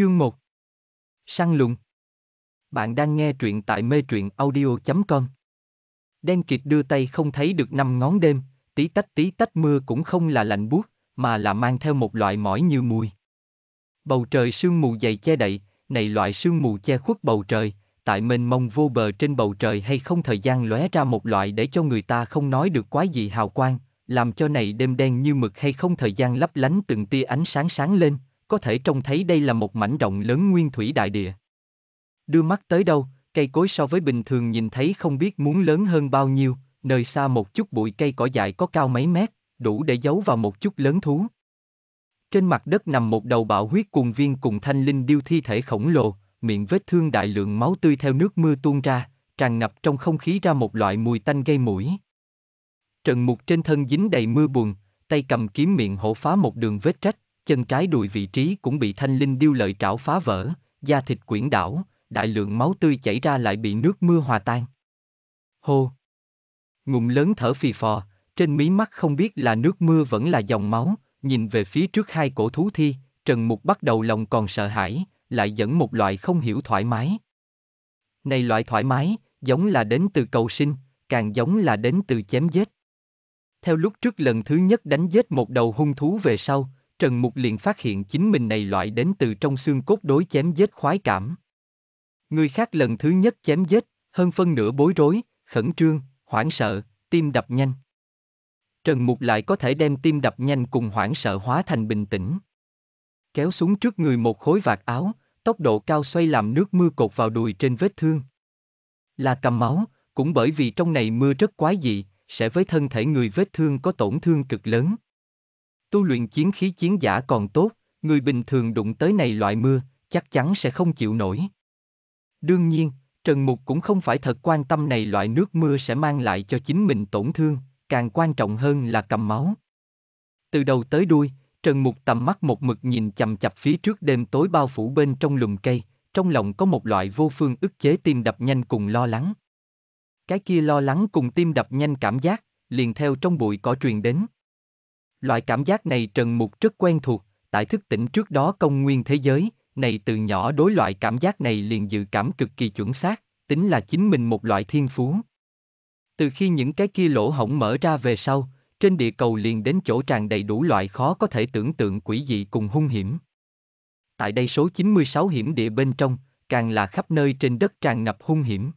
Chương 1 Săn lùng Bạn đang nghe truyện tại mê truyện audio.com Đen kịt đưa tay không thấy được năm ngón đêm, tí tách tí tách mưa cũng không là lạnh buốt, mà là mang theo một loại mỏi như mùi. Bầu trời sương mù dày che đậy, này loại sương mù che khuất bầu trời, tại mênh mông vô bờ trên bầu trời hay không thời gian lóe ra một loại để cho người ta không nói được quá gì hào quang, làm cho này đêm đen như mực hay không thời gian lấp lánh từng tia ánh sáng sáng lên, có thể trông thấy đây là một mảnh rộng lớn nguyên thủy đại địa. Đưa mắt tới đâu, cây cối so với bình thường nhìn thấy không biết muốn lớn hơn bao nhiêu, nơi xa một chút bụi cây cỏ dại có cao mấy mét, đủ để giấu vào một chút lớn thú. Trên mặt đất nằm một đầu bạo huyết cuồng viên cùng thanh linh điêu thi thể khổng lồ, miệng vết thương đại lượng máu tươi theo nước mưa tuôn ra, tràn ngập trong không khí ra một loại mùi tanh gây mũi. Trần Mục trên thân dính đầy mưa buồn, tay cầm kiếm miệng hổ phá một đường vết trách chân trái đùi vị trí cũng bị thanh linh điêu lợi trảo phá vỡ, da thịt quyển đảo, đại lượng máu tươi chảy ra lại bị nước mưa hòa tan. Hô! Ngụm lớn thở phì phò, trên mí mắt không biết là nước mưa vẫn là dòng máu, nhìn về phía trước hai cổ thú thi, Trần Mục bắt đầu lòng còn sợ hãi, lại dẫn một loại không hiểu thoải mái. Này loại thoải mái, giống là đến từ cầu sinh, càng giống là đến từ chém giết. Theo lúc trước lần thứ nhất đánh giết một đầu hung thú về sau, Trần Mục liền phát hiện chính mình này loại đến từ trong xương cốt đối chém giết khoái cảm. Người khác lần thứ nhất chém giết, hơn phân nửa bối rối, khẩn trương, hoảng sợ, tim đập nhanh. Trần Mục lại có thể đem tim đập nhanh cùng hoảng sợ hóa thành bình tĩnh. Kéo xuống trước người một khối vạt áo, tốc độ cao xoay làm nước mưa cột vào đùi trên vết thương. Là cầm máu, cũng bởi vì trong này mưa rất quái dị, sẽ với thân thể người vết thương có tổn thương cực lớn. Tu luyện chiến khí chiến giả còn tốt, người bình thường đụng tới này loại mưa, chắc chắn sẽ không chịu nổi. Đương nhiên, Trần Mục cũng không phải thật quan tâm này loại nước mưa sẽ mang lại cho chính mình tổn thương, càng quan trọng hơn là cầm máu. Từ đầu tới đuôi, Trần Mục tầm mắt một mực nhìn chằm chặp phía trước đêm tối bao phủ bên trong lùm cây, trong lòng có một loại vô phương ức chế tim đập nhanh cùng lo lắng. Cái kia lo lắng cùng tim đập nhanh cảm giác, liền theo trong bụi cỏ truyền đến. Loại cảm giác này Trần Mục rất quen thuộc, tại thức tỉnh trước đó công nguyên thế giới, này từ nhỏ đối loại cảm giác này liền dự cảm cực kỳ chuẩn xác, tính là chính mình một loại thiên phú. Từ khi những cái kia lỗ hổng mở ra về sau, trên địa cầu liền đến chỗ tràn đầy đủ loại khó có thể tưởng tượng quỷ dị cùng hung hiểm. Tại đây số 96 hiểm địa bên trong, càng là khắp nơi trên đất tràn ngập hung hiểm.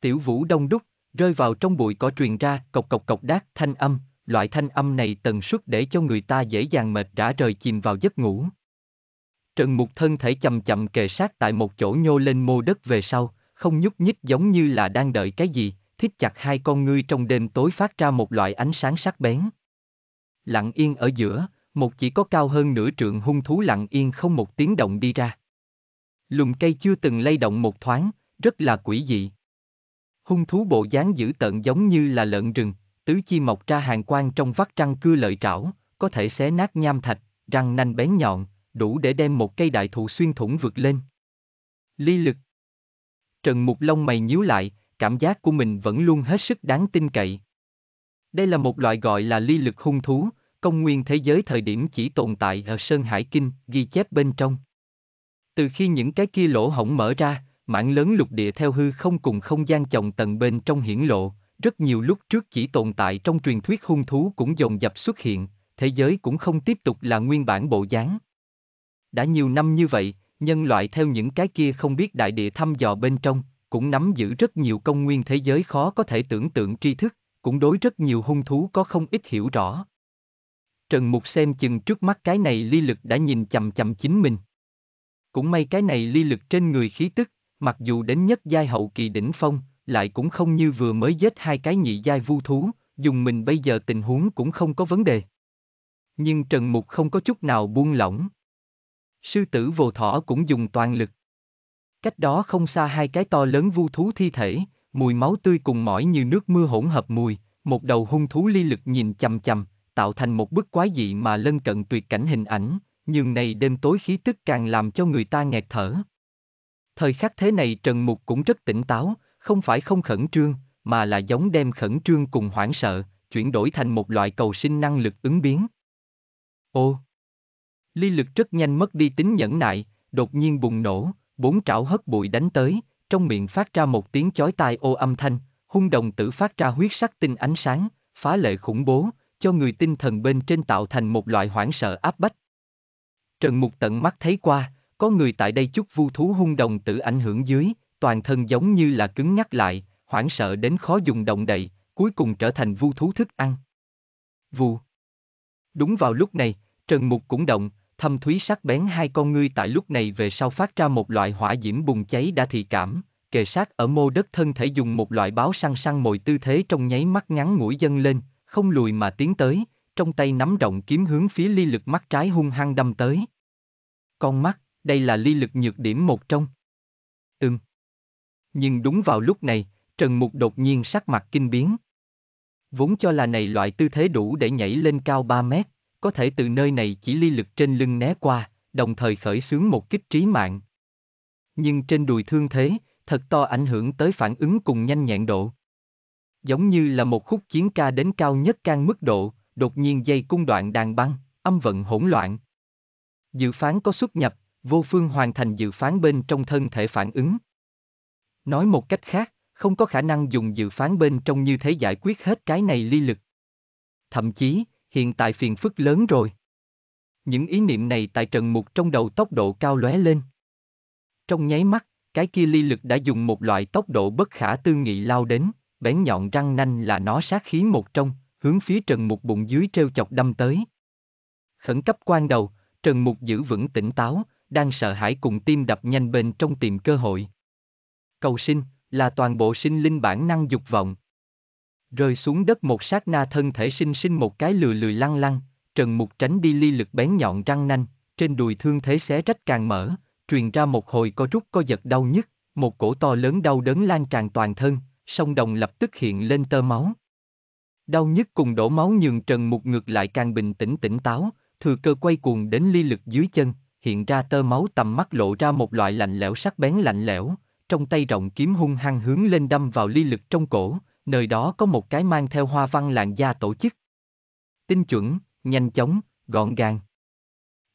Tiểu vũ đông đúc, rơi vào trong bụi cỏ truyền ra cộc cộc cộc đát thanh âm, loại thanh âm này tần suất để cho người ta dễ dàng mệt rã rời chìm vào giấc ngủ. Trần Mục thân thể chậm chậm kề sát tại một chỗ nhô lên mô đất về sau, không nhúc nhích giống như là đang đợi cái gì, thích chặt hai con ngươi trong đêm tối phát ra một loại ánh sáng sắc bén. Lặng yên ở giữa, một chỉ có cao hơn nửa trượng hung thú lặng yên không một tiếng động đi ra. Lùm cây chưa từng lay động một thoáng, rất là quỷ dị. Hung thú bộ dáng dữ tợn giống như là lợn rừng, tứ chi mọc ra hàng quang trong vắt răng cưa lợi trảo, có thể xé nát nham thạch, răng nanh bén nhọn, đủ để đem một cây đại thụ xuyên thủng vượt lên. Ly lực Trần Mục Long mày nhíu lại, cảm giác của mình vẫn luôn hết sức đáng tin cậy. Đây là một loại gọi là ly lực hung thú, công nguyên thế giới thời điểm chỉ tồn tại ở Sơn Hải Kinh, ghi chép bên trong. Từ khi những cái kia lỗ hổng mở ra, mảng lớn lục địa theo hư không cùng không gian chồng tầng bên trong hiển lộ, rất nhiều lúc trước chỉ tồn tại trong truyền thuyết hung thú cũng dồn dập xuất hiện, thế giới cũng không tiếp tục là nguyên bản bộ dáng. Đã nhiều năm như vậy, nhân loại theo những cái kia không biết đại địa thăm dò bên trong, cũng nắm giữ rất nhiều công nguyên thế giới khó có thể tưởng tượng tri thức, cũng đối rất nhiều hung thú có không ít hiểu rõ. Trần Mục xem chừng trước mắt cái này ly lực đã nhìn chầm chầm chính mình. Cũng may cái này ly lực trên người khí tức, mặc dù đến nhất giai hậu kỳ đỉnh phong, lại cũng không như vừa mới giết hai cái nhị giai vu thú, dùng mình bây giờ tình huống cũng không có vấn đề. Nhưng Trần Mục không có chút nào buông lỏng. Sư tử vồ thỏ cũng dùng toàn lực. Cách đó không xa hai cái to lớn vu thú thi thể, mùi máu tươi cùng mỏi như nước mưa hỗn hợp mùi, một đầu hung thú ly lực nhìn chằm chằm, tạo thành một bức quái dị mà lân cận tuyệt cảnh hình ảnh, nhưng này đêm tối khí tức càng làm cho người ta nghẹt thở. Thời khắc thế này Trần Mục cũng rất tỉnh táo, không phải không khẩn trương, mà là giống đem khẩn trương cùng hoảng sợ, chuyển đổi thành một loại cầu sinh năng lực ứng biến. Ô! Ly lực rất nhanh mất đi tính nhẫn nại, đột nhiên bùng nổ, bốn trảo hất bụi đánh tới, trong miệng phát ra một tiếng chói tai ô âm thanh, hung đồng tử phát ra huyết sắc tinh ánh sáng, phá lệ khủng bố, cho người tinh thần bên trên tạo thành một loại hoảng sợ áp bách. Trần Mục tận mắt thấy qua, có người tại đây chút vu thú hung đồng tử ảnh hưởng dưới, toàn thân giống như là cứng nhắc lại, hoảng sợ đến khó dùng động đậy, cuối cùng trở thành vu thú thức ăn. Vù. Đúng vào lúc này, Trần Mục cũng động, thâm thúy sắc bén hai con ngươi tại lúc này về sau phát ra một loại hỏa diễm bùng cháy đã thị cảm, kề sát ở mô đất thân thể dùng một loại báo săn săn mồi tư thế trong nháy mắt ngắn ngủi dâng lên, không lùi mà tiến tới, trong tay nắm rộng kiếm hướng phía ly lực mắt trái hung hăng đâm tới. Con mắt, đây là ly lực nhược điểm một trong. Ừm. Nhưng đúng vào lúc này, Trần Mục đột nhiên sắc mặt kinh biến. Vốn cho là này loại tư thế đủ để nhảy lên cao 3 mét, có thể từ nơi này chỉ ly lực trên lưng né qua, đồng thời khởi xướng một kích trí mạng. Nhưng trên đùi thương thế, thật to ảnh hưởng tới phản ứng cùng nhanh nhẹn độ. Giống như là một khúc chiến ca đến cao nhất can mức độ, đột nhiên dây cung đoạn đàn băng, âm vận hỗn loạn. Dự phán có xuất nhập, vô phương hoàn thành dự phán bên trong thân thể phản ứng. Nói một cách khác, không có khả năng dùng dự phán bên trong như thế giải quyết hết cái này ly lực. Thậm chí, hiện tại phiền phức lớn rồi. Những ý niệm này tại Trần Mục trong đầu tốc độ cao lóe lên. Trong nháy mắt, cái kia ly lực đã dùng một loại tốc độ bất khả tư nghị lao đến, bén nhọn răng nanh là nó sát khí một trong, hướng phía Trần Mục bụng dưới treo chọc đâm tới. Khẩn cấp quan đầu, Trần Mục giữ vững tỉnh táo, đang sợ hãi cùng tim đập nhanh bên trong tìm cơ hội, Cầu sinh, là toàn bộ sinh linh bản năng dục vọng. Rơi xuống đất một sát na thân thể sinh sinh một cái lừa lười lăng lăng, Trần Mục tránh đi ly lực bén nhọn răng nanh, trên đùi thương thế xé rách càng mở, truyền ra một hồi co rút co giật đau nhức, một cổ to lớn đau đớn lan tràn toàn thân, sông đồng lập tức hiện lên tơ máu. Đau nhức cùng đổ máu nhường Trần Mục ngược lại càng bình tĩnh tỉnh táo, thừa cơ quay cuồng đến ly lực dưới chân, hiện ra tơ máu tầm mắt lộ ra một loại lạnh lẽo sắc bén lạnh lẽo, trong tay rộng kiếm hung hăng hướng lên đâm vào ly lực trong cổ, nơi đó có một cái mang theo hoa văn làn da tổ chức. Tinh chuẩn, nhanh chóng, gọn gàng.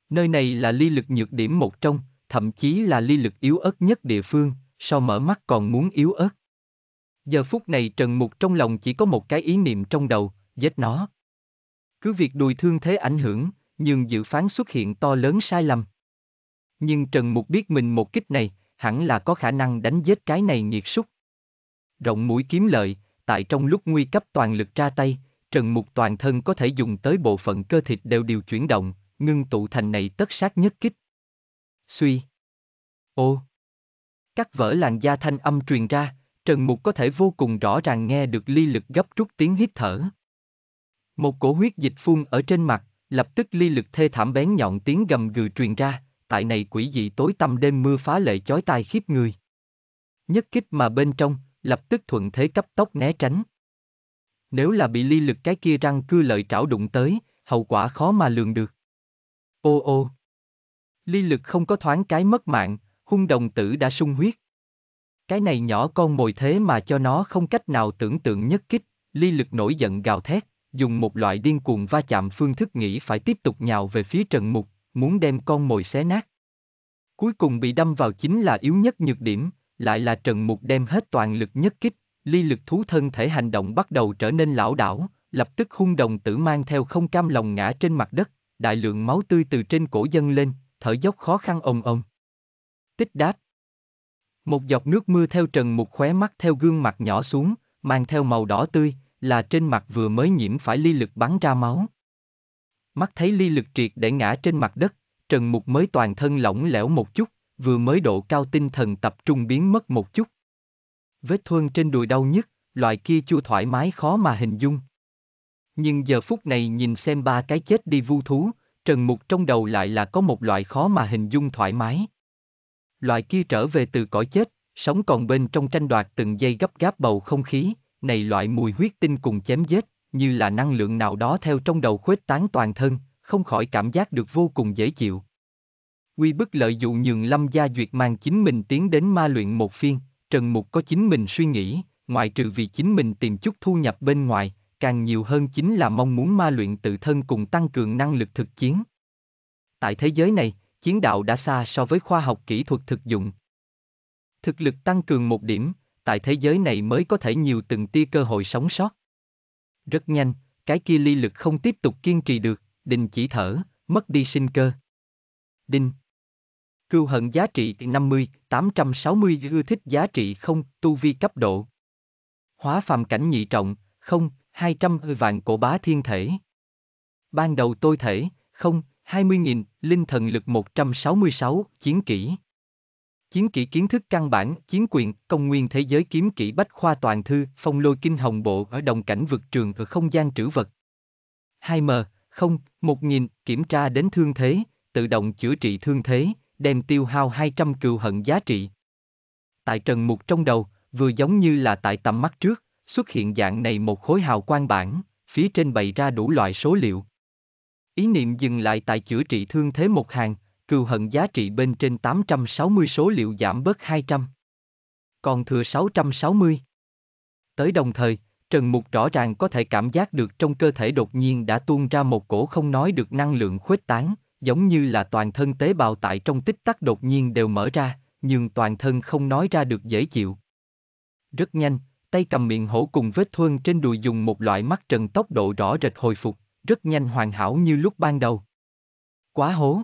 Nơi này là ly lực nhược điểm một trong, thậm chí là ly lực yếu ớt nhất địa phương, sau mở mắt còn muốn yếu ớt. Giờ phút này Trần Mục trong lòng chỉ có một cái ý niệm trong đầu, giết nó. Cứ việc đùi thương thế ảnh hưởng, nhưng dự phán xuất hiện to lớn sai lầm. Nhưng Trần Mục biết mình một kích này, hẳn là có khả năng đánh giết cái này nhiệt súc. Rộng mũi kiếm lợi, tại trong lúc nguy cấp toàn lực ra tay, Trần Mục toàn thân có thể dùng tới bộ phận cơ thịt đều điều chuyển động, ngưng tụ thành này tất sát nhất kích. Suy. Ô. cắt vỡ làn da thanh âm truyền ra, Trần Mục có thể vô cùng rõ ràng nghe được ly lực gấp rút tiếng hít thở. Một cổ huyết dịch phun ở trên mặt, lập tức ly lực thê thảm bén nhọn tiếng gầm gừ truyền ra, tại này quỷ dị tối tăm đêm mưa phá lệ chói tai khiếp người. Nhất kích mà bên trong, lập tức thuận thế cấp tốc né tránh. Nếu là bị ly lực cái kia răng cưa lợi trảo đụng tới, hậu quả khó mà lường được. Ô ô! Ly lực không có thoáng cái mất mạng, hung đồng tử đã sung huyết. Cái này nhỏ con mồi thế mà cho nó không cách nào tưởng tượng nhất kích, ly lực nổi giận gào thét, dùng một loại điên cuồng va chạm phương thức nghĩ phải tiếp tục nhào về phía trần mục, muốn đem con mồi xé nát. Cuối cùng bị đâm vào chính là yếu nhất nhược điểm, lại là Trần Mục đem hết toàn lực nhất kích, ly lực thú thân thể hành động bắt đầu trở nên lão đảo, lập tức hung đồng tử mang theo không cam lòng ngã trên mặt đất, đại lượng máu tươi từ trên cổ dâng lên, thở dốc khó khăn ông ông. Tích đáp. Một giọt nước mưa theo Trần Mục khóe mắt theo gương mặt nhỏ xuống, mang theo màu đỏ tươi, là trên mặt vừa mới nhiễm phải ly lực bắn ra máu mắt thấy ly lực triệt để ngã trên mặt đất, Trần Mục mới toàn thân lỏng lẻo một chút, vừa mới độ cao tinh thần tập trung biến mất một chút. Vết thương trên đùi đau nhất, loại kia chưa thoải mái khó mà hình dung. Nhưng giờ phút này nhìn xem ba cái chết đi vu thú, Trần Mục trong đầu lại là có một loại khó mà hình dung thoải mái. Loại kia trở về từ cõi chết, sống còn bên trong tranh đoạt từng giây gấp gáp bầu không khí, này loại mùi huyết tinh cùng chém giết, như là năng lượng nào đó theo trong đầu khuếch tán toàn thân, không khỏi cảm giác được vô cùng dễ chịu. Quy bức lợi dụ nhường Lâm Gia Duyệt mang chính mình tiến đến ma luyện một phiên, Trần Mục có chính mình suy nghĩ, ngoại trừ vì chính mình tìm chút thu nhập bên ngoài, càng nhiều hơn chính là mong muốn ma luyện tự thân cùng tăng cường năng lực thực chiến. Tại thế giới này, chiến đạo đã xa so với khoa học kỹ thuật thực dụng. Thực lực tăng cường một điểm, tại thế giới này mới có thể nhiều từng tia cơ hội sống sót. Rất nhanh, cái kia ly lực không tiếp tục kiên trì được, đình chỉ thở, mất đi sinh cơ. Đinh Cưu hận giá trị 50, 860 ưa thích giá trị không, tu vi cấp độ. Hóa phàm cảnh nhị trọng, không, 200 vàng cổ bá thiên thể. Ban đầu tôi thể, không, 20.000, linh thần lực 166, chiến kỹ. Chiến kỹ kiến thức căn bản, chiến quyền, công nguyên thế giới kiếm kỹ bách khoa toàn thư, phong lôi kinh hồng bộ ở đồng cảnh vực trường ở không gian trữ vật. 2M, 0, 1000, kiểm tra đến thương thế, tự động chữa trị thương thế, đem tiêu hao 200 cừu hận giá trị. Tại trần mục trong đầu, vừa giống như là tại tầm mắt trước, xuất hiện dạng này một khối hào quang bản, phía trên bày ra đủ loại số liệu. Ý niệm dừng lại tại chữa trị thương thế một hàng, cừu hận giá trị bên trên 860 số liệu giảm bớt 200. Còn thừa 660. Tới đồng thời, Trần Mục rõ ràng có thể cảm giác được trong cơ thể đột nhiên đã tuôn ra một cổ không nói được năng lượng khuếch tán, giống như là toàn thân tế bào tại trong tích tắc đột nhiên đều mở ra, nhưng toàn thân không nói ra được dễ chịu. Rất nhanh, tay cầm miệng hổ cùng vết thương trên đùi dùng một loại mắt trần tốc độ rõ rệt hồi phục, rất nhanh hoàn hảo như lúc ban đầu. Quá hố!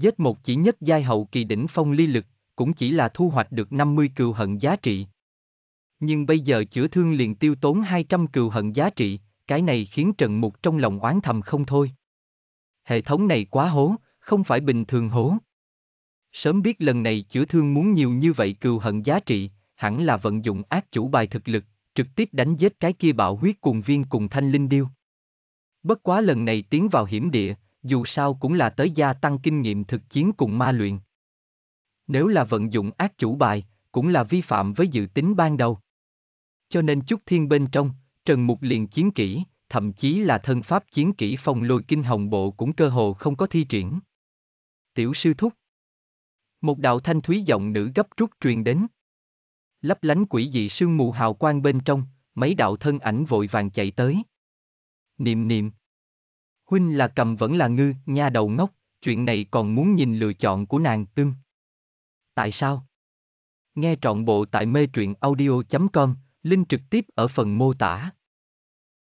Giết một chỉ nhất giai hậu kỳ đỉnh phong ly lực, cũng chỉ là thu hoạch được 50 cừu hận giá trị. Nhưng bây giờ chữa thương liền tiêu tốn 200 cừu hận giá trị, cái này khiến Trần Mục trong lòng oán thầm không thôi. Hệ thống này quá hố, không phải bình thường hố. Sớm biết lần này chữa thương muốn nhiều như vậy cừu hận giá trị, hẳn là vận dụng ác chủ bài thực lực, trực tiếp đánh giết cái kia bạo huyết cuồng viên cùng thanh linh điêu. Bất quá lần này tiến vào hiểm địa, dù sao cũng là tới gia tăng kinh nghiệm thực chiến cùng ma luyện. Nếu là vận dụng ác chủ bài, cũng là vi phạm với dự tính ban đầu. Cho nên chút thiên bên trong, Trần Mục liền chiến kỹ, thậm chí là thân pháp chiến kỹ phong lôi kinh hồng bộ cũng cơ hồ không có thi triển. Tiểu sư thúc Một đạo thanh thúy giọng nữ gấp rút truyền đến. Lấp lánh quỷ dị sương mù hào quang bên trong, mấy đạo thân ảnh vội vàng chạy tới. Niệm niệm huynh là cầm vẫn là ngư, nha đầu ngốc, chuyện này còn muốn nhìn lựa chọn của nàng tương. Tại sao? Nghe trọn bộ tại mê truyện audio.com, link trực tiếp ở phần mô tả.